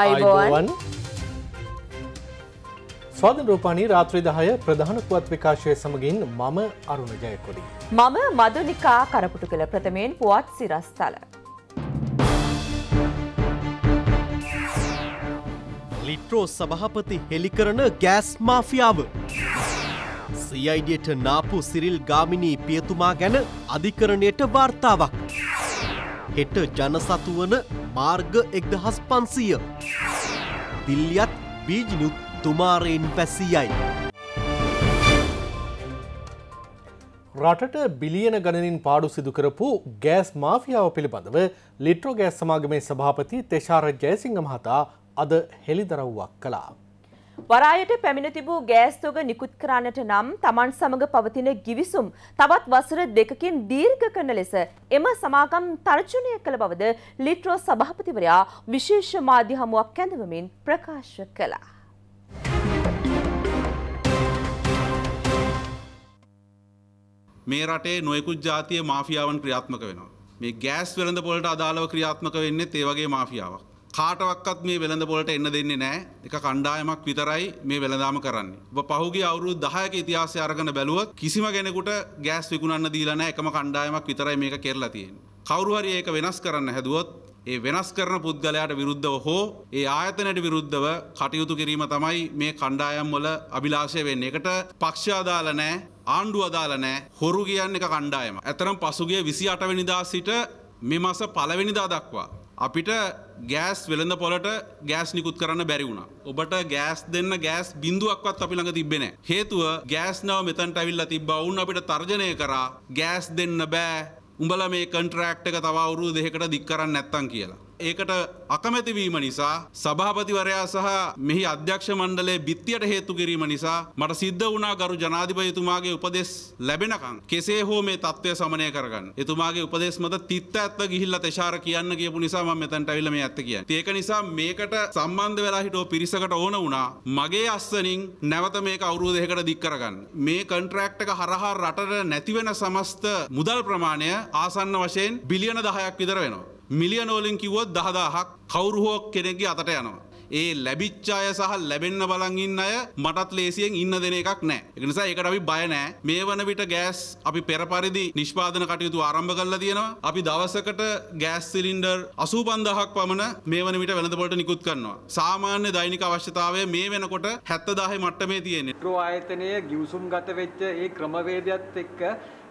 අයිබෝන් ස්වාධ රූපානී රාත්‍රී දහය ප්‍රධාන පුවත් විකාශය සමගින් මම අරුණ ජයකොඩි. මම මදුනිකා කරපුටු කළ ප්‍රථමයෙන් පුවත් සිරස්ථල. ලිට්‍රෝ සභහපති හෙළිකරන ගෑස් මාෆියාව. සයිඩියට නාපු සිරිල් ගාමිණී පියතුමා ගැන අධිකරණයට වාර්තාවක්. හෙට ජනසතුවන මාර්ග එක්දහස් පන්සීය. දිල්ලියත් බීජනුත් තුමාරයෙන් පැසීයයි. රටට බිලියන ගණනින් පාඩු සිදුකරපු ගෑස් මාෆියාව පිළිබඳව ලිට්‍රෝ ගෑස් සමාගමේ සභාපති තෙශාර ජයසිංහ මහතා අද හෙළිදරව්වක් කලා. වරායට පැමිණ තිබූ ගෑස් තොග නිකුත් කරන්නට නම් Taman සමග පවතින givisum තවත් වසර දෙකකින් දීර්ඝ කරන ලෙස එම සමාගම් තර්ජනය කළ බවද ලිට්‍රෝ සභාපතිවරයා විශේෂ මාධ්‍ය හමුවක් කැඳවමින් ප්‍රකාශ කළා. මේ රටේ නොයෙකුත් ජාතිය මාෆියාවන් ක්‍රියාත්මක වෙනවා. මේ ගෑස් වෙළඳ පොලට අදාළව ක්‍රියාත්මක වෙන්නේ ඒ වගේ මාෆියාවක්. කාටවක්කත් මේ වෙළඳ පොලට එන්න දෙන්නේ නෑ එක කණ්ඩායමක් විතරයි මේ වෙළඳාම කරන්නේ. ඔබ පහුගිය අවුරුදු 10ක ඉතිහාසය අරගෙන බැලුවොත් කිසිම කෙනෙකුට ගෑස් විකුණන්න දීලා නෑ එකම කණ්ඩායමක් විතරයි මේක කරලා තියෙන්නේ. කවුරු හරි ඒක වෙනස් කරන්න හැදුවොත් ඒ වෙනස් කරන පුද්ගලයාට විරුද්ධව හෝ ඒ ආයතනයට විරුද්ධව කටයුතු කිරීම තමයි මේ කණ්ඩායම් වල අභිලාෂය වෙන්නේ. ඒකට පක්ෂ අදාළ නැහැ, ආණ්ඩුව අදාළ නැහැ. හොරු කියන්නේ එක කණ්ඩායමක්. ඇතරම් පසුගිය 28 වෙනිදා සිට මේ මාස පළවෙනිදා දක්වා අපිට ගෑස් වෙළඳ පොලට ගෑස් නිකුත් කරන්න බැරි වුණා. ඔබට ගෑස් දෙන්න ගෑස් බිඳුවක්වත් අපි ළඟ තිබ්බේ නැහැ. හේතුව ගෑස් නව මෙතනට අවිල්ලා තිබ්බා. වුන් අපිට තර්ජනය කරා ගෑස් දෙන්න බෑ. උඹලා මේ කන්ට්‍රැක්ට් එක තව අවුරුදු දෙකකට දික් කරන්න නැත්තම් කියලා. ඒකට අකමැතිවීම නිසා සභාපතිවරයා සහ මෙහි අධ්‍යක්ෂ මණ්ඩලයේ බිත්තියට හේතු කිරීම නිසා මට සිද්ධ වුණා ගරු ජනාධිපතිතුමාගේ උපදෙස් ලැබෙනකන් කෙසේ හෝ මේ තත්ත්වය සමනය කරගන්න. එතුමාගේ උපදෙස් මත තිත්ත ඇත්ත ගිහිල්ලා තෙෂාර කියන්න කියපු නිසා මම මෙතනට ඇවිල්ලා මේ ඇත්ත කියන්නේ. ඒක නිසා මේකට සම්බන්ධ වෙලා හිටෝ පිරිසකට ඕන වුණා මගේ අස්සනින් නැවත මේක අවුරුදු දෙකකට දික් කරගන්න. මේ කන්ට්‍රැක්ට් එක හරහා රටට නැති වෙන සමස්ත මුදල් ප්‍රමාණය ආසන්න වශයෙන් බිලියන 10ක් විතර වෙනවා. මිලියනෝලින් කිවොත් දහදාහක් කවුරුහෝ කෙනෙගේ අතට යනවා. ඒ ලැබිච්ච අය සහ ලැබෙන්න බලන් ඉන්න අය මටත් ලේසියෙන් ඉන්න දෙන එකක් නෑ. ඒක නිසා ඒකට අපි බය නෑ. මේ වන විට ගෑස් අපි පෙර පරිදි නිෂ්පාදන කටයුතු ආරම්භ කරලා තියෙනවා. අපි දවසකට ගෑස් සිලින්ඩර් 85000ක් පමණ මේ වන විට වෙළඳපොළට නිකුත් කරනවා. සාමාන්‍ය දෛනික අවශ්‍යතාවය මේ වෙනකොට 70000 මට්ටමේ තියෙන්නේ. ක්‍රෝ ආයතනය ගිවිසුම් ගත වෙච්ච ඒ ක්‍රමවේදයත් එක්ක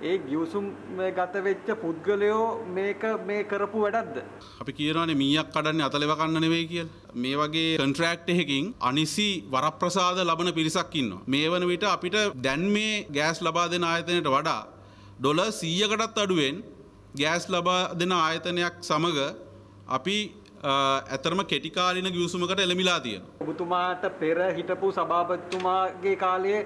ඒ ගිවිසුම් ගත වෙච්ච පුද්ගලයෝ මේක මේ කරපු වැඩක්ද? අපි කියනවානේ මීයක් කඩන්නේ අතලෙව කන්න නෙවෙයි කියලා. මේ වගේ කන්ට්‍රෑක්ට් එහෙකින් අනිසි වරප්‍රසාද ලබන පිරිසක් ඉන්නවා. මේ වන විට අපිට දැන් මේ ගෑස් ලබා දෙන ආයතනයට වඩා ඩොල සීයකටත් අඩුවෙන් ගෑස් ලබා දෙන ආයතනයක් සමඟ අපි ඇතරම කෙටිකාලින ගියසුමකට එළමිලා තියෙන. ඔබතුමාට පෙර හිටපු සභාපතිතුමාගේ කාලයේ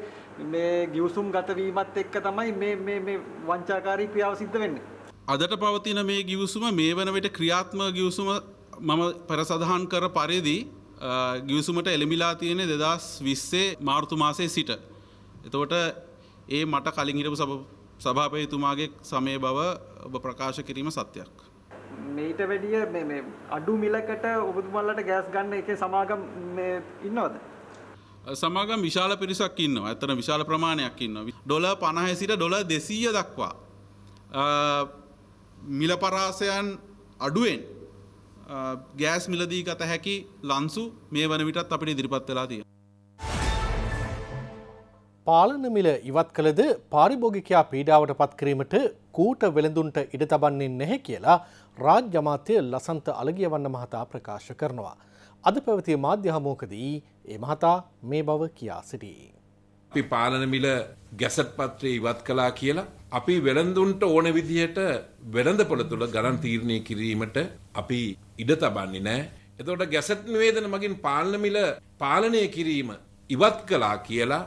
මේ ගියසුම් ගතවීමත් එක්ක තමයි මේ වංචාකාරී ක්‍රියාව සිද්ධ වෙන්නේ. අදට පවතින මේ ගියසුම මේ වන විට ක්‍රියාත්මක ගියසුම මම පෙරසඳහන් කර පරිදි ගිවිසුමට එළඹිලා තියෙන දෙදස් විස්සේ මාර්තුමාසය සිට. එතවට ඒ මට කලින් හිටපු සභාපයතුමාගේ සමය බව ඔබ ප්‍රකාශ කිරීම සත්‍යයක්. මේට වැඩිය අඩු මිලකට ඔබතුමල්ලට ගෑස් ගන්න එක සමාගම් ඉන්නවද. සමාගම් විශාල පිරිසක් ඉන්න ඇතන විශාල ප්‍රමාණයක් ඉන්න. ඩොල පණහැ සිට ඩොල දෙසීය දක්වා. මිල පරාසයන් අඩුවෙන් ගෑස් මිලදී ගත හැකි ලන්සු මේ වන විටත් අපිට ඉදිරිපත් වෙලා තිය. පාලන මිල ඉවත් කළද පාරිභෝගිකයා පීඩාවට පත්කිරීමට කූට වෙළඳුන්ට ඉඩ තබන්නේ නැහැ කියලා රාජ්‍යමාත්‍යය ලසන්ත අලගියවන්න මහතා ප්‍රකාශ කරනවා. අද පැවතිය මාධ්‍ය හමෝකදී ඒ මහතා මේ බව කියා සිටී. අපි පාලන මිල ගැසට් පත්‍රය ඉවත් කලා කියලා අපි වෙළඳුන්ට ඕන විදිහට වෙළඳ පොළ තුළ ගණන් තීරණය කිරීමට අපි ඉඩ තබන්නේ නෑ. එතකොට ගැසට් නිවේදන මගින් පාලන මිල පාලනය කිරීම ඉවත් කළා කියලා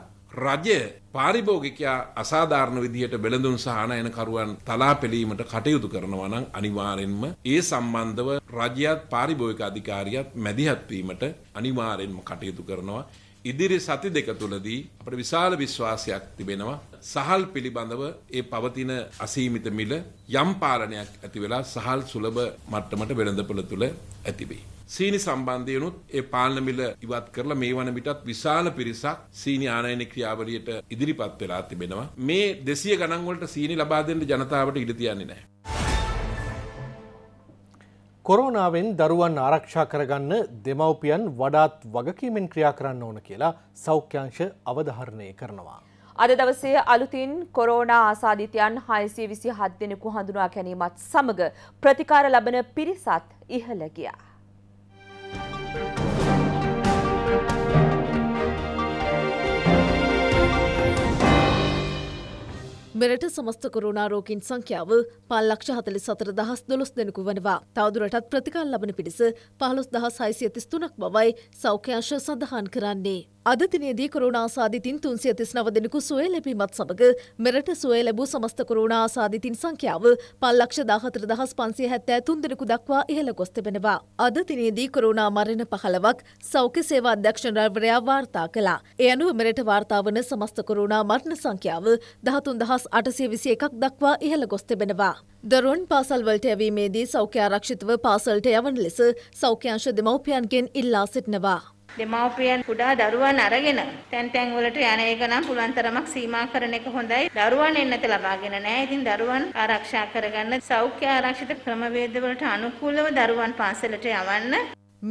රජය පාරිභෝගිකයා අසාධාරණ විදිහට බෙළඳුන් සහ අනයනකරුවන් තලා පෙළීමට කටයුතු කරනවා නම් අනිවාර්යෙන්ම ඒ සම්බන්ධව රජයත් පාරිභෝගික අධිකාරියත් මැදිහත් වීමට අනිවාර්යෙන්ම කටයුතු කරනවා. ඉදිරි සති දෙක තුළදී අපට විශාල විශ්වාසයක් තිබෙනවා සහල් පිළිබඳව ඒ පවතින අසීමිත මිල යම් පාලනයක් ඇති වෙලා සහල් සුලභ මට්ටමට වෙළඳපොළ තුළ ඇතිබේ. සීනි සම්බන්ධයනුත් ඒ පාලන මිල ඉවත් කරලා මේ වන විටත් විශාල පිරිසක් සීනි ආනයන ක්‍රියාවලියට ඉදිරිපත් වෙලා තිබෙනවා. මේ 200 ගණන් වලට සීනි ලබා දෙන්න ජනතාවට ඉඩ තියන්නේ නැහැ. කොරෝනාවෙන් දරුවන් ආරක්ෂා කරගන්න දෙමව්පියන් වඩාත් වගකීමෙන් ක්‍රියා කරන්න ඕන කියලා සෞඛ්‍යංශ අවධාරණය කරනවා. අද දවසේ අලුතින් කොරෝනා ආසාධිතයන් 627 දෙනෙකු හඳුනා ගැනීමත් සමග ප්‍රතිකාර ලබන පිරිසත් ඉහළ ගියා. මෙරට සමස්ත කොරුණාරෝකින් සංඛ්‍යාව පල් ලක්ෂ හතලි සතර දහස් දොළොස් දෙනෙකු වනවා. තවදුරටත් ප්‍රතිකාල් ලබන පිටිස පහළොස් දහස් හයිසිය තිස්තුනක් බවයි සෞඛ්‍යංශ සඳහන් කරන්නේ. අද දිනේදී කොරෝනා ආසාදිතින් 339 දෙනෙකු සුවය ලැබීමත් සමග මෙරට සුවය ලැබූ සමස්ත කොරෝනා ආසාදිතින් සංඛ්‍යාව 514573 දෙනෙකු දක්වා ඉහළ ගොස් තිබෙනවා. අද දිනේදී කොරෝනා මරණ 15ක් සෞඛ්‍ය සේවා අධ්‍යක්ෂ නිරවරයා වාර්තා කළා. ඒ අනුව මෙරට වාර්තා වන සමස්ත කොරෝනා මරණ සංඛ්‍යාව 13821ක් දක්වා ඉහළ ගොස් තිබෙනවා. දරුවන් පාසල්වලට ඇවීමේදී සෞඛ්‍ය ආරක්ෂිතව පාසල්ට යවන ලෙස සෞඛ්‍යංශ දෙමව්පියන්ගෙන් ඉල්ලා සිටිනවා. දෙමාපියන් කුඩා දරුවන් අරගෙන තැන් තැන් වලට යන එක නම් පුළුවන් තරමක් සීමා කරන එක හොඳයි. දරුවන් එන්නත ලබාගෙන නැහැ. ඉතින් දරුවන් ආරක්ෂා කරගන්න සෞඛ්‍ය ආරක්ෂිත ක්‍රමවේද වලට අනුකූලව දරුවන් පාසලට යවන්න.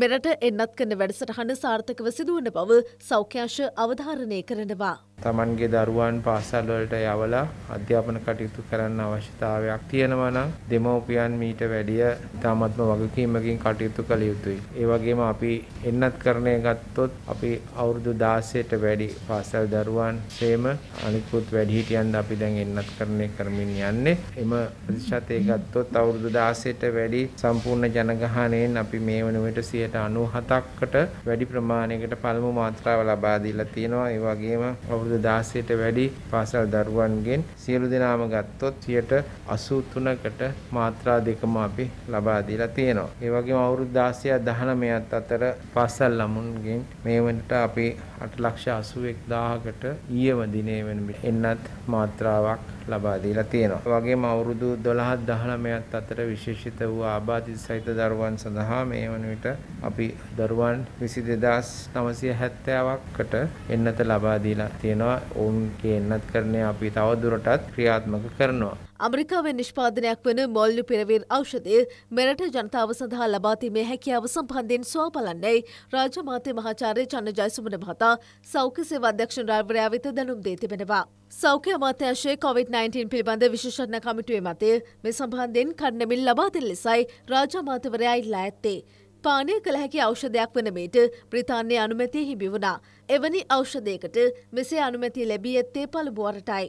මෙරට එන්නත් කරන වැඩසටහන සාර්ථකව සිදුවන බව සෞඛ්‍යංශ අවධාරණය කරනවා. තමන්ගේ දරුවන් පාසල් වලට යවලා අධ්‍යාපන කටයුතු කරන්න අවශ්‍යතාවයක් තියෙනවා නම් දෙමව්පියන් මීට වැඩිය ඉතාමත්ම වගකීමකින් කටයුතු කළ යුතුයි. ඒ වගේම අපි එන්නත් කරණය ගත්තොත් අපි අවුරුදු 16ට වැඩි පාසල් දරුවන් සේම අනිකුත් වැඩිහිටියන් අපි දැන් එන්නත් කරණය කරමින් යන්නේ. එම ප්‍රතිශතය ගත්තොත් අවුරුදු 16ට වැඩි සම්පූර්ණ ජනගහණයෙන් අපි මේ වන විට 97%කට වැඩි ප්‍රමාණයකට පළමු මාත්‍රාව ලබා දීලා තියෙනවා. ඒ වගේම අවුරුදු සීරුද දාසයට වැඩි පාසල් දරුවන්ගෙන් සියලු දෙනාම ගත්තොත් සියට අසූ තුනකට මාත්‍රා දෙකම අපි ලබා දීලා තියෙනවා. ඒ වගේම අවුරුදු 16 19ත් අතර පාසල් ළමුන්ගෙන් මේ වෙනට අපි 8,81,000කට ඊයේම දිනේ වෙන එන්නත් මාත්‍රාවක් ලබා දීලා තියෙනවා. ඒ වගේම අවුරුදු 12 19ත් අතර විශේෂිත වූ ආබාධිත සහිත දරුවන් සඳහා මේ වන විට අපි දරුවන් 22970කට එන්නත ලබා දීලා තියෙනවා. තියෙනවා ඔවුන්ගේ එන්නත්කරණය අපි තවදුරටත් ක්‍රියාත්මක කරනවා. අමරිකාවෙන් නිෂ්පාදනයක් වන මොල්ලු පිරවීර් ඖෂධය මෙරට ජනතාව සඳහා ලබාතීමේ හැකියාව සම්බන්ධයෙන් සුවා බලන්නයි රාජ්‍ය මාත්‍ය මහාචාර්ය චන්න ජයසුමන මහතා සෞඛ්‍ය සේවා අධ්‍යක්ෂ රාජවරයා වෙත දැනුම් දී තිබෙනවා. සෞඛ්‍ය අමාත්‍යාංශයේ COVID-19 පිළිබඳ විශේෂඥ කමිටුවේ මතය මේ සම්බන්ධයෙන් කඩනමින් ලබා දෙන ලෙසයි රාජ්‍ය අමාත්‍යවරයා ඉල්ලා ඇත්තේ. පානය කළ හැකි ඖෂධයක් වනමේට ප්‍රතාන්නේ අනුමැතිය හිබිවුණා. එවැනි ඖෂධයකට මෙසේ අනුමැති ලැබී ඇත්තේ පළබුවරටයි.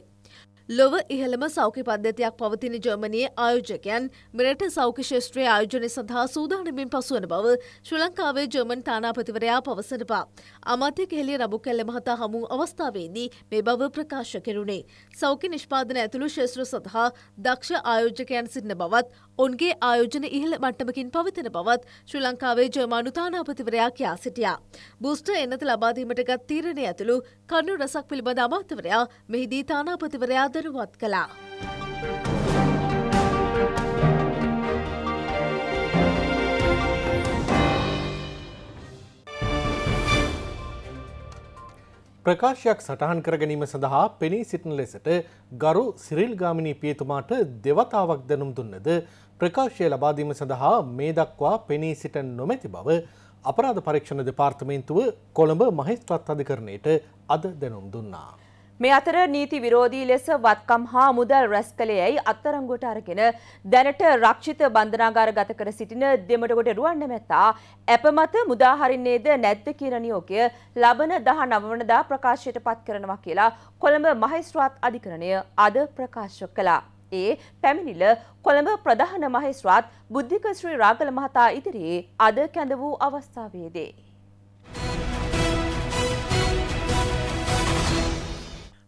ලොව ඉහළම සෞඛ්‍ය පද්ධතියක් පවතින ජර්මනයේ ආයෝජකයන් මෙරට සෞඛ්‍ය ශේෂත්‍රයේ ආයෝජනය සඳහා සූදානමින් පසුවන බව ශ්‍රී ලංකාවේ ජර්මන් තානාපතිවරයා පවසනවා. අමාත්‍ය කෙහෙලිය රබු කැල්ල මහතා හමු අවස්ථාවේදී මේ බව ප්‍රකාශ කෙරුණේ. සෞඛ්‍ය නිෂ්පාදන ඇතුළු ශේෂ්ත්‍ර සඳහා දක්ෂ ආයෝජකයන් සිටින බවත් ඔවුන්ගේ ආයෝජන ඉහළ මට්ටමකින් පවතින බවත් ශ්‍රී ලංකාවේ ජර්මානු තානාපතිවරයා කියා සිටියා. බූස්ටර් එන්නත ලබාදීමට ගත් තීරණය ඇතුළු කරුණු රසක් පිළිබඳ අමාත්‍යවරයා මෙහිදී තානාපතිවරයා සදරුවත් කළා. ප්‍රකාශයක් සටහන් කරගැනීම සඳහා පෙනී සිටින ලෙසට ගරු සිරිල් ගාමිණී පියතුමාට දෙවතාවක් දැනුම් දුන්නද ප්‍රකාශය ලබාදීම සඳහා මේ දක්වා පෙනී සිට නොමැති බව අපරාධ පරීක්ෂණ දෙපාර්තමේන්තුව කොළඹ මහිස්ත්‍රත් අධිකරණයට අද දැනුම් දුන්නා. මේ අතර නීති විරෝධී ලෙස වත්කම් හා මුදල් රැස් කළේ ඇයි අත්තරංගුවට අරගෙන දැනට රක්ෂිත බන්ධනාගාර ගත කර සිටින දෙමටකොට රුවන්මැත්තා ඇප මත මුදා හරින්නේද නැද්ද කියන නියෝගය ලබන 19 වනදා ප්‍රකාශයට පත් කරනවා කියලා කොළඹ මහේස්ත්‍රාත් අධිකරණය අද ප්‍රකාශ කළා. ඒ පැමිණිල කොළඹ ප්‍රධාන මහේස්ත්‍රාත් බුද්ධික ශ්‍රී රාගල මහතා ඉදිරියේ අද කැඳ වූ අවස්ථාවේදී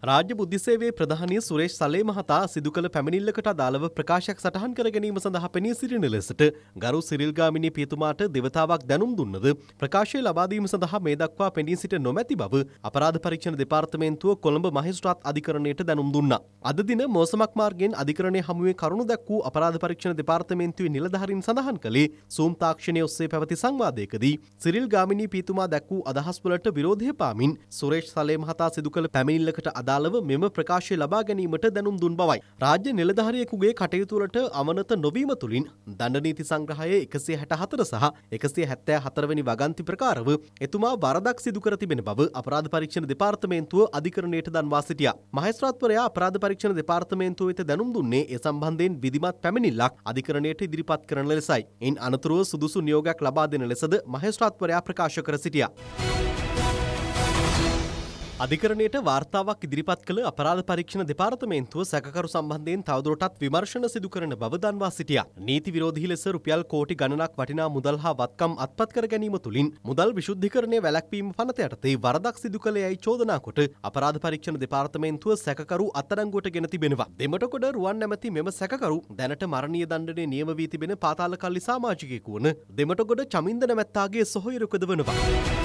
රාජ්‍ය බුද්ධිසේවේ ප්‍රධානී සුරේෂ් සලේ මහතා සිදු කළ පැමිණිල්ලකට අදාළව ප්‍රකාශයක් සටහන් කර ගැනීම සඳහා පෙනී සිටින ලෙසට ගරු සිරිල් ගාමිණී පියතුමාට දෙවතාවක් දැනුම් දුන්නද ප්‍රකාශය ලබා දීම සඳහා මේ දක්වා පෙනී සිට නොමැති බව අපරාධ පරීක්ෂණ දෙපාර්තමේන්තුව කොළඹ මහේස්ත්‍රාත් අධිකරණයට දැනුම් දුන්නා. අද දින මෝසමක් මාර්ගයෙන් අධිකරණය හමුවේ කරුණු දක් වූ අපරාධ පරීක්ෂණ දෙපාර්තමේන්තුවේ නිලධාරීන් සඳහන් කළේ සූම් තාක්ෂණය ඔස්සේ පැවති සංවාදයකදී සිරිල් ගාමිණී පියතුමා දැක් වූ අදහස් වලට විරෝධය පාමින් සුරේෂ් සලේ මහතා සිදු කළ පැමිණිල්ලකට අදාළ අදාළව මෙම ප්‍රකාශය ලබා ගැනීමට දැනුම් දුන් බවයි. රාජ්‍ය නිලධාරියෙකුගේ කටයුතුවලට අවනත නොවීම තුළින් දණ්ඩනීති සංග්‍රහයේ එකසේ හැට හතර සහ එකසේ හැත්තෑ හතරවැනි වගන්ති ප්‍රකාරව එතුමා වරදක් සිදුකර තිබෙන බව අපරාධ පරීක්ෂණ දෙපාර්තමේන්තුව අධිකරණයට දන්වා සිටියා. මහේස්ත්‍රාත්වරයා අපරාධ පරීක්ෂණ දෙපාර්තමේන්තුව වෙත දැනුම් දුන්නේ ඒ සම්බන්ධයෙන් විධිමත් පැමිණිල්ලක් අධිකරණයට ඉදිරිපත් කරන ලෙසයි. ඉන් අනතුරුව සුදුසු නියෝගයක් ලබා දෙන ලෙසද මහේස්ත්‍රාත්වරයා ප්‍රකාශ කර සිටියා. අධිකරණයට වාර්තාවක් ඉදිරිපත් කළ අපරාධ පරීක්ෂණ දෙපාර්තමේන්තුව සැකකරු සම්බන්ධයෙන් තවදුරටත් විමර්ශන සිදු කරන බව දන්වා සිටියා. නීති විරෝධී ලෙස රුපියල් කෝටි ගණනක් වටිනා මුදල් හා වත්කම් අත්පත් කර ගැනීම තුලින් මුදල් විශුද්ධිකරණය වැළැක්වීම පනත යටතේ වරදක් සිදු කළේයයි චෝදනා කොට අපරාධ පරීක්ෂණ දෙපාර්තමේන්තුව සැකකරු අත්අඩංගුවට ගෙන තිබෙනවා. දෙමටකොඩ රුවන් නැමැති මෙම සැකකරු දැනට මරණීය දණ්ඩනය නියම වී තිබෙන පාතාල කල්ලි සමාජිකයෙකු වන දෙමටකොඩ චමින්ද නැමැත්තාගේ සොහොයුරකද වනවා.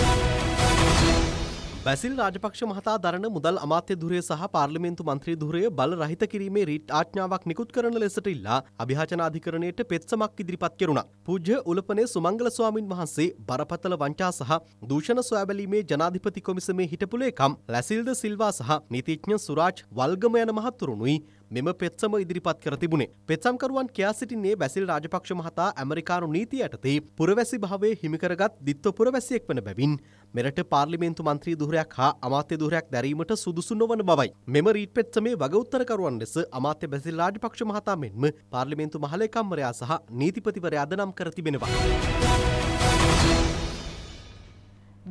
බැසිල් රාජපක්ෂ මහතා දරන මුදල් අමාත්‍ය දුරය සහ පාර්ලිමේන්තු මන්ත්‍රී දුරය බල රහිත කිරීමේ රීට් ආඥාවක් නිකුත් කරන ලෙසට ඉල්ලා අභිහාචන අධිකරණයට පෙත්සමක් ඉදිරිපත් කෙරුණා. පූජ්‍ය උලපනේ සුමංගල ස්වාමින් වහන්සේ බරපතල වංචා සහ දූෂණ සොයාබැලීමේ ජනාධිපති කොමිසමේ හිටපු ලේකම් ලැසිල්ද සිල්වා සහ නීතිඥ සුරාජ් වල්ගම යන මහතුරුණුයි මෙම පෙත්සම ඉදිරිපත් කර තිබුණේ. පෙත්සම්කරුවන් කියා සිටින්නේ බැසිල් රාජපක්ෂ මහතා ඇමරිකානු නීතිය යටතේ පුරවැසි භාවයේ හිමිකරගත් දිත්ව පුරවැසියෙක් වන බැවින් මෙරට පාර්ලිමේන්තු මන්ත්‍රී දුහරයක් හා අමාත්‍ය දුහරයක් දැරීමට සුදුසු නොවන බවයි. මෙම රීට් පෙත්සමේ වගඋත්තරකරුවන් ලෙස අමාත්‍ය බැසිල් රාජපක්ෂ මහතා මෙන්ම පාර්ලිමේන්තු මහලේකම්වරයා සහ නීතිපතිවරයා අද නම් කර තිබෙනවා.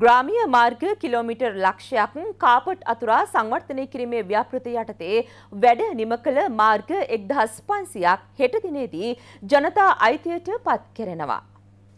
ග්‍රාමීය මාර්ග කිලෝමීටර් ලක්ෂයක් කාපට් අතුරා සංවර්ධනය කිරීමේ ව්‍යාපෘති යටතේ වැඩ නිම කළ මාර්ග 1500ක් හෙට දිනේදී ජනතා අයිතියට පත් කෙරෙනවා.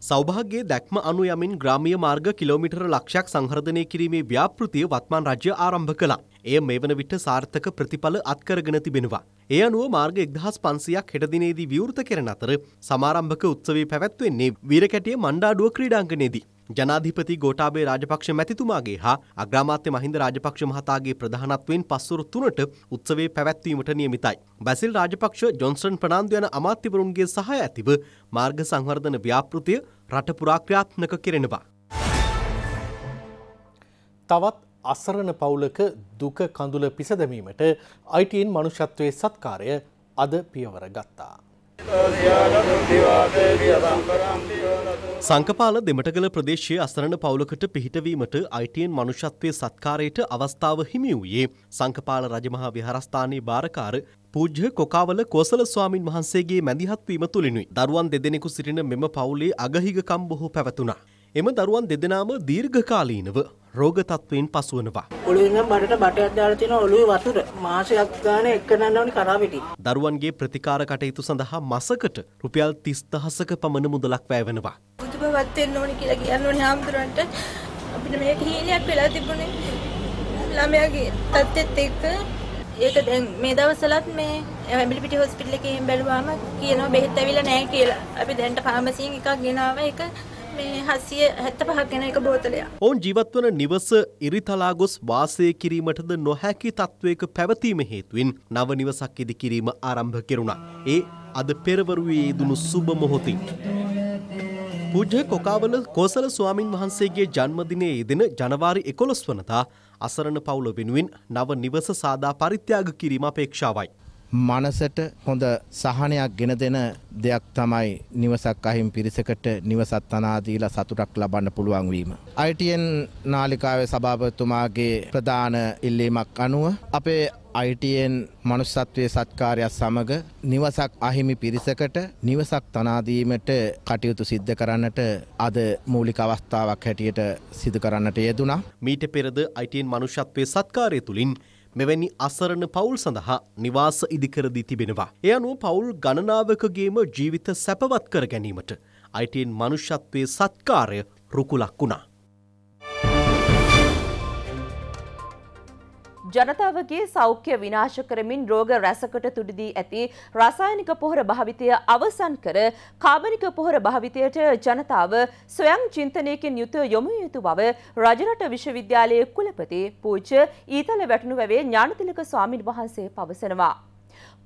සෞභාග්‍යයේ දැක්ම අනු යමින් ග්‍රාමීය මාර්ග කිලෝමීටර ලක්ෂයක් සංවර්ධනය කිරීමේ ව්‍යාපෘතිය වත්මන් රජය ආරම්භ කළා. එය මේ වන විට සාර්ථක ප්‍රතිඵල අත්කරගෙන තිබෙනවා. ඒ අනුව මාර්ග 1500ක් හෙට දිනේදී විවෘත කෙරෙන අතර සමාරම්භක උත්සවය පැවැත්වෙන්නේ වීරකැටිය මණ්ඩාඩුව ක්‍රීඩාංගණයේදී. ජනාධිපති ගෝඨාභය රාජපක්ෂ මැතිතුමාගේ හා අග්‍රාමාත්‍ය මහින්ද රාජපක්ෂ මහතාගේ ප්‍රධානත්වයෙන් පස්වරු තුනට උත්සවයේ පැවැත්වීමට නියමිතයි. බැසිල් රාජපක්ෂ ජොන්සන් ප්‍රනාන්දු යන අමාත්‍යවරුන්ගේ සහය ඇතිව මාර්ග සංවර්ධන ව්‍යාපෘතිය රට පුරා ක්‍රියාත්මක කෙරෙනවා. තවත් අසරණ පවුලක දුක කඳුල පිසදැමීමට අයිටන් මනුෂත්වයේ සත්කාරය අද පියවර ගත්තා. සංකපාල දෙමටගල ප්‍රදේශයේ අසරණ පවුලකට පිහිටවීමට අයිටයෙන් මනුෂත්වය සත්කාරයට අවස්ථාව හිමි වූයේ සංකපාල රජමහා විහාරස්ථානයේ භාරකාර පූජ්‍ය කොකාවල කෝසල ස්වාමින් වහන්සේගේ මැදිහත්වීම තුළිනුයි දරුවන් දෙදෙනෙකු සිටින මෙම පවුලේ අගහිගකම් බොහෝ පැවතුනා. එම දරුවන් දෙදෙනාම දීර්ඝකාලීනව රෝග තත්වයෙන් පසුවනවා. ඔළුවේ නම් බඩට බටයක් දාලා තියෙන ඔළුවේ වතුර මාසයක් ගානේ එක නන්නවනේ කරා පිටි. දරුවන්ගේ ප්‍රතිකාර කටයුතු සඳහා මාසකට රුපියල් 30000ක පමණ මුදලක් වැය වෙනවා. බුදුබවත් වෙන්න ඕනේ කියලා කියන්නේ හාමුදුරන්ට අපිට මේක හීනයක් වෙලා තිබුණේ. ළමයාගේ තත්ත්වෙත් එක්ක ඒක දැන් මේ දවස්වලත් මේ ඇඹිලිපිටි හොස්පිටල් එකේ බැලුවාම කියනවා බෙහෙත් ඇවිල්ලා නැහැ කියලා. අපි දැන්ට ෆාමසියෙන් එකක් ගෙනාවා ඒක මේ හසිය හැත්ත පහක්ගෙන එක බෝතලයක්. ඔවුන් ජීවත්වන නිවස ඉරිතලා ගොස් වාසය කිරීමටද නොහැකි තත්ත්වයක පැවතීම හේතුවෙන් නව නිවසක් ඉදි කිරීම ආරම්භ කෙරුණා. ඒ අද පෙරවරුවේ දුණු සුබ මොහොතින්. පූජ්‍ය කොකාවල කෝසල ස්වාමින් වහන්සේගේ ජන්මදිනයේ යෙදෙන ජනවාරි 11 වනදා අසරණ පවුල වෙනුවෙන් නව නිවස සාදා පරිත්‍යාග කිරීම අපේක්ෂාවයි. මනසට හොඳ සහනයක් ගෙන දෙන දෙයක් තමයි නිවසක් අහිම් පිරිසකට නිවසත් අනාදීලා සතුටක් ලබන්න පුළුවන් වීම. ITN නාලිකාවේ සභාපතිතුමාගේ ප්‍රධාන ඉල්ලීමක් අනුව අපේ ITN මනුස්සත්වයේ සත්කාරයක් සමග නිවසක් අහිමි පිරිසකට නිවසක් තනාදීමට කටයුතු සිද්ධ කරන්නට අද මූලික අවස්ථාවක් හැටියට සිදු කරන්නට යෙදුණා. මීට පෙරද ITN මනුෂ්‍යත්වයේ සත්කාරය තුලින් මෙවැනි අසරණ පවුල් සඳහා නිවාස ඉදිකර දී තිබෙනවා. එය අනුව පවුල් ගණනාවකගේම ජීවිත සැපවත් කර ගැනීමට අයිටන් මනුෂ්‍යත්වයේ සත්කාරය රුකුලක් වුණා. ජනතාවගේ සෞඛ්‍ය විනාශ කරමින් රෝග රැසකට තුඩිදී ඇති රසායනික පොහොර භාවිතය අවසන් කර කාබනික පොහොර භාවිතයට ජනතාව ස්වයං චින්තනයකින් යුත යොමු යුතු බව රජරට විශ්වවිද්‍යාලයේ කුලපති පූජ්‍ය ඊතල වැටුණු වැවේ ඥානතිලක ස්වාමින් වහන්සේ පවසනවා.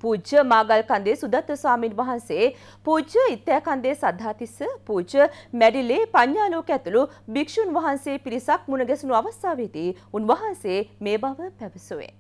පූජ්‍ය මාගල් කන්දේ සුදත්ත ස්වාමීන් වහන්සේ පූජ්‍ය ඉත්තෑ කන්දේ සද්ධාතිස්ස පූජ්‍ය මැඩිලේ පඤ්ඤාලෝක ඇතුළු භික්ෂුන් වහන්සේ පිරිසක් මුණගැසුණු අවස්ථාවේදී උන්වහන්සේ මේ බව පැවසුවේ.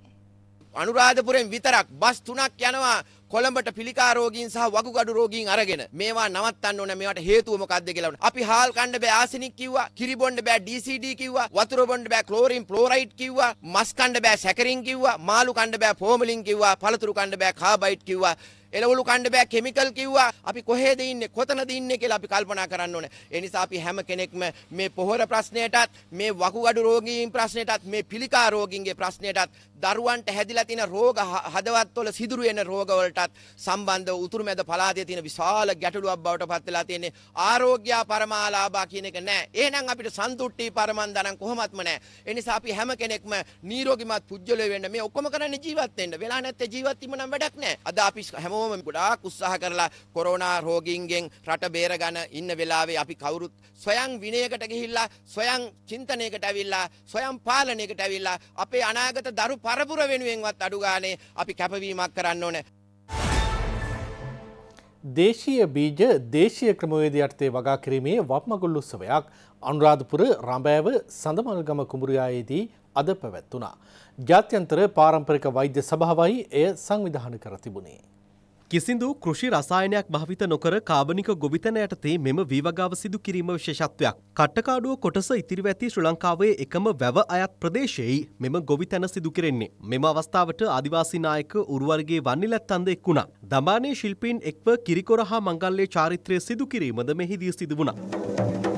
අනුරාධපුරෙන් විතරක් බස් තුනක් යනවා කොළඹට පිළිකා රෝගීන් සහ වකුගඩු රෝගීන් අරගෙන මේවා නවත්තන්න ඕන මේවට හේතුව මොකක්ද කියලා. අපි හාල් කන්න බෑ ආසිනික් කිව්වා, කිරි බොන්න බෑ DCD කිව්වා, වතුර බොන්න බෑ ක්ලෝරින් ෆ්ලෝරයිඩ් කිව්වා, මස් කන්න බෑ සැකරින් කිව්වා, මාළු කන්න බෑ ෆෝමලින් කිව්වා, පළතුරු කන්න බෑ කාබයිඩ් කිව්වා. එළවලු කණ්ඩ බෑ කෙමිකල් කිව්වා අපි කොහේද ඉන්නේ කොතනද ඉන්නේ කියලා අපි කල්පනා කරන්න ඕනේ. ඒ නිසා අපි හැම කෙනෙක්ම මේ පොහොර ප්‍රශ්නයටත් මේ වකුගඩු රෝගීන් ප්‍රශ්නයටත් මේ පිළිකා රෝගීන්ගේ ප්‍රශ්නයටත් දරුවන්ට හැදිලා තියෙන රෝග හදවත්වල සිදුරු වෙන රෝගවලටත් සම්බන්ධව උතුරුමැද පළාතේ තියෙන විශාල ගැටලුවක් බවට පත් වෙලා තියෙන්නේ ආරෝග්‍ය පරමාලාභා කියන එක නෑ. එහෙනම් අපිට සන්තුට්ටි පරමන්දනම් කොහොමත්ම නෑ. ඒ නිසා අපි හැම කෙනෙක්ම නිරෝගීමත් පුජ්‍යලය වෙන්න මේ ඔක්කොම කරන්නේ ජීවත් වෙන්න. වෙලා නැත්තේ ජීවත් වීම නම් වැඩක් නෑ. අද අපි හැමෝම හැමෝම ගොඩාක් උත්සාහ කරලා කොරෝනා රෝගීන්ගෙන් රට බේරගන ඉන්න වෙලාවේ අපි කවුරුත් සොයන් විනයකට ගිහිල්ලා සොයන් චින්තනයකට ඇවිල්ලා සොයන් පාලනයකට ඇවිල්ලා අපේ අනාගත දරු පරපුර වෙනුවෙන්වත් අඩු ගානේ අපි කැපවීමක් කරන්න ඕනේ. දේශීය බීජ දේශීය ක්‍රමවේද යටතේ වගා කිරීමේ වප්මගුල් උත්සවයක් අනුරාධපුර රඹෑව සඳමල්ගම කුඹුරියායේදී අද පැවැත්වුණා. ජාත්‍යන්තර පාරම්පරික වෛද්‍ය සභාවයි එය සංවිධාන කර තිබුණේ. කිසිදු කෘෂි රසායනයක් භාවිත නොකර කාබනික ගොවිතැන යටතේ මෙම වීවගාව සිදු කිරීම විශේෂත්වයක්. කට්ටකාඩුව කොටස ඉතිරිව ඇති ශ්‍රී ලංකාවේ එකම වැව අයත් ප්‍රදේශයේ මෙම ගොවිතැන සිදු කෙරෙන්නේ. මෙම අවස්ථාවට ආදිවාසී නායක උරුවර්ගේ වන්නිලැත්තන්ද එක් වුණා. දඹානේ ශිල්පීන් එක්ව කිරිකොර හා මංගල්ලේ චාරිත්‍රය සිදු කිරීමද මෙහිදී සිදු වුණා.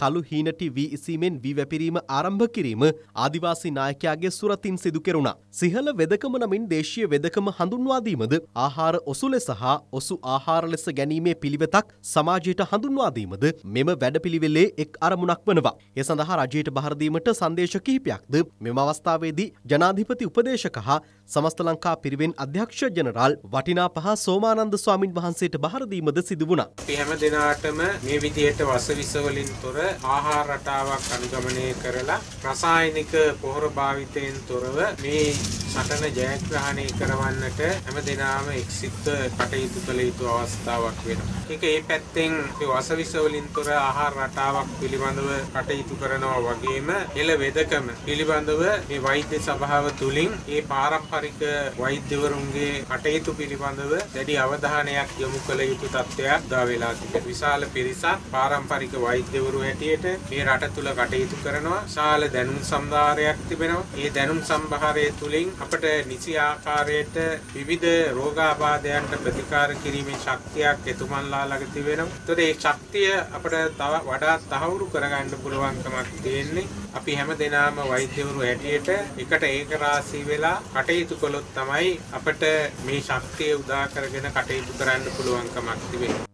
කළු හීනටි වී ඉසීමෙන් වී වැපිරීම ආරම්භ කිරීම ආදිවාසී නායකයාගේ සුරතින් සිදු කෙරුණා. සිහල වෙදකම නමින් දේශීය වෙදකම හඳුන්වා දීමද ආහාර ඔසු ලෙස හා ඔසු ආහාර ලෙස ගැනීමේ පිළිවෙතක් සමාජයට හඳුන්වා දීමද මෙම වැඩපිළිවෙලේ එක් අරමුණක් වනවා. ඒ සඳහා රජයට බහර දීමට සංදේශ කිහිපයක්ද මෙම අවස්ථාවේදී ජනාධිපති උපදේශක හා සමස්ත ලංකා පිරිවෙන් අධ්‍යක්ෂ ජනරාල් වටිනාපහ සෝමානන්ද ස්වාමින් වහන්සේට බහර දීමද සිදු වුණා. අපි හැම දිනාටම මේ විදිහට වස විස වලින් තොර ආහාර රටාවක් අනුගමනය කරලා රසායනික පොහොර භාවිතයෙන් තොරව මේ සටන ජයග්‍රහණය කරවන්නට හැම දිනාම එක්සිත් කටයුතු කළ යුතු අවස්ථාවක් වෙනවා. ඒක ඒ පැත්තෙන් වසවිස වලින් තොර ආහාර රටාවක් පිළිබඳව කටයුතු කරනවා වගේම එළ වෙදකම පිළිබඳව මේ වෛද්‍ය සභාව තුලින් මේ පාරම්පරික වෛද්‍යවරුන්ගේ කටයුතු පිළිබඳව දැඩි අවධානයක් යොමු කළ යුතු තත්ත්වයක් දා වෙලා තිබෙනවා. විශාල පිරිසක් පාරම්පරික වෛද්‍යවරු හැටියට මේ රට තුල කටයුතු කරනවා. ශාල දැනුම් සම්භාරයක් තිබෙනවා. ඒ දැනුම් සම්භාරය තුලින් අපට නිසි ආකාරයට විවිධ රෝගාබාධයන්ට ප්‍රතිකාර කිරීමේ ශක්තියක් එතුමන්ලා ළඟ තිබෙනවා. ඒතකොට මේ ශක්තිය අපට තව වඩා තහවුරු කරගන්න පුළුවන්කමක් තියෙන්නේ. අපි හැම දෙනාම වෛද්‍යවරු හැටියට එකට ඒක රාශී වෙලා කටයුතු කළොත් තමයි අපට මේ ශක්තිය උදා කරගෙන කටයුතු කරන්න පුළුවන්කමක් තිබෙන්නේ.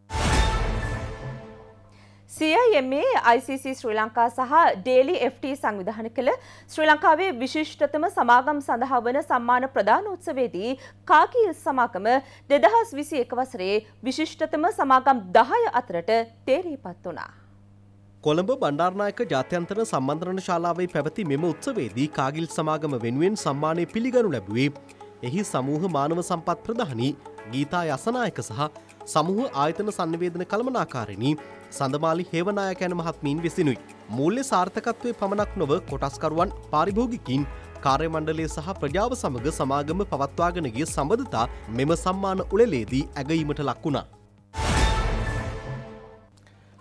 CIMA, ICC ශ්‍රී ලංකා සහ ඩේලි FT සංවිධාන කළ ශ්‍රී ලංකාවේ විශිෂ්ටතම සමාගම් සඳහා වන සම්මාන ප්‍රදානෝත්සවයේදී කාකීල් සමාගම 2021 වසරේ විශිෂ්ටතම සමාගම් 10 අතරට තේරීපත් වුණා. කොළඹ බණ්ඩාරනායක ජාත්‍යන්තර සම්බන්ධරණ ශාලාවේ පැවති මෙම උත්සවයේදී කාගිල් සමාගම වෙනුවෙන් සම්මානය පිළිගනු ලැබුවේ. එහි සමූහ මානව සම්පත් ප්‍රධානී ගීතා යසනායක සහ සමූහ ආයතන සංවේදන කළමනාකාරණී සඳමාලි හේවනායකැන මහත්මීන් විසිනුයි. මූල්‍ය සාර්ථකත්වය පමණක් නොව කොටස්කරුවන් පාරිභෝගිකින් කාර්යමණ්ඩලේ සහ ප්‍රජාව සමඟ සමාගම පවත්වාගෙනගේ සබඳතා මෙම සම්මාන උළලේදී ඇගීමට ලක්වුණා.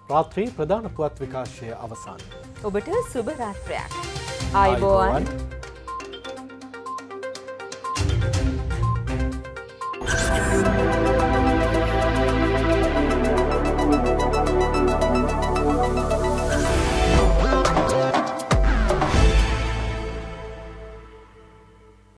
රාත්‍රී ප්‍රධාන පුවත් විකාශය අවසන්. ඔබට සුභ රාත්‍රයක්. අයිබෝවන්.